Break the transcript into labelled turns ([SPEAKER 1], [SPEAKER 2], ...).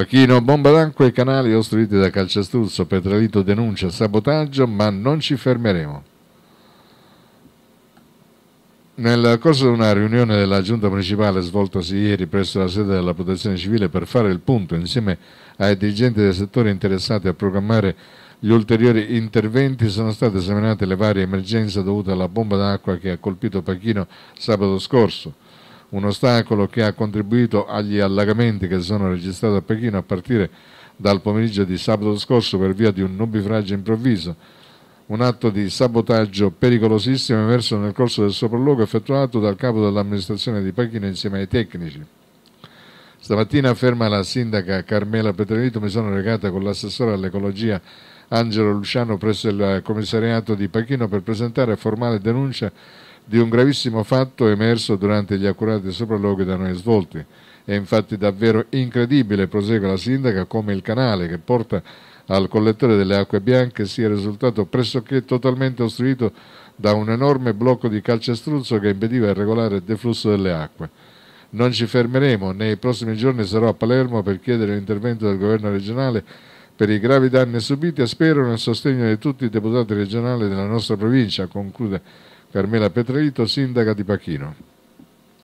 [SPEAKER 1] Pachino, bomba d'acqua e canali ostruiti da Calciastuzzo, Petralito denuncia sabotaggio, ma non ci fermeremo. Nel corso di una riunione della Giunta Municipale svoltasi ieri presso la sede della Protezione Civile per fare il punto insieme ai dirigenti del settore interessati a programmare gli ulteriori interventi, sono state esaminate le varie emergenze dovute alla bomba d'acqua che ha colpito Pachino sabato scorso un ostacolo che ha contribuito agli allagamenti che si sono registrati a Pechino a partire dal pomeriggio di sabato scorso per via di un nubifragio improvviso, un atto di sabotaggio pericolosissimo emerso nel corso del sopralluogo effettuato dal capo dell'amministrazione di Pechino insieme ai tecnici. Stamattina, afferma la sindaca Carmela Petronito, mi sono recata con l'assessore all'ecologia Angelo Luciano presso il commissariato di Pechino per presentare formale denuncia di un gravissimo fatto emerso durante gli accurati sopralluoghi da noi svolti. È infatti davvero incredibile, prosegue la sindaca, come il canale che porta al collettore delle acque bianche sia risultato pressoché totalmente ostruito da un enorme blocco di calcestruzzo che impediva il regolare deflusso delle acque. Non ci fermeremo, nei prossimi giorni sarò a Palermo per chiedere l'intervento del governo regionale per i gravi danni subiti e spero nel sostegno di tutti i deputati regionali della nostra provincia, conclude Carmela Petrelito, sindaca di Pachino.